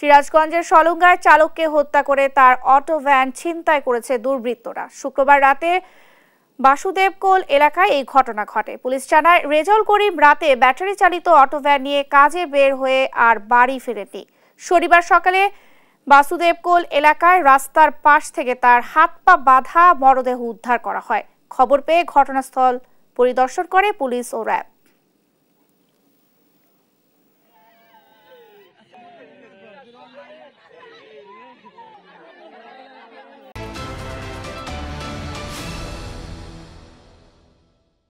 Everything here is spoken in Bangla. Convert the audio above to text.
সিরাজগঞ্জের সলঙ্গায় চালককে হত্যা করে তার অটো ভ্যান ছিনতাই করেছে দুর্বৃত্তরা শুক্রবার রাতে বাসুদেবকোল এলাকায় এই ঘটনা ঘটে পুলিশ জানায় রেজল করিম রাতে ব্যাটারি চালিত অটো ভ্যান নিয়ে কাজে বের হয়ে আর বাড়ি ফেরেনি শনিবার সকালে বাসুদেবকোল এলাকায় রাস্তার পাশ থেকে তার হাত পা বাঁধা মরদেহ উদ্ধার করা হয় খবর পেয়ে ঘটনাস্থল পরিদর্শন করে পুলিশ ও র্যাব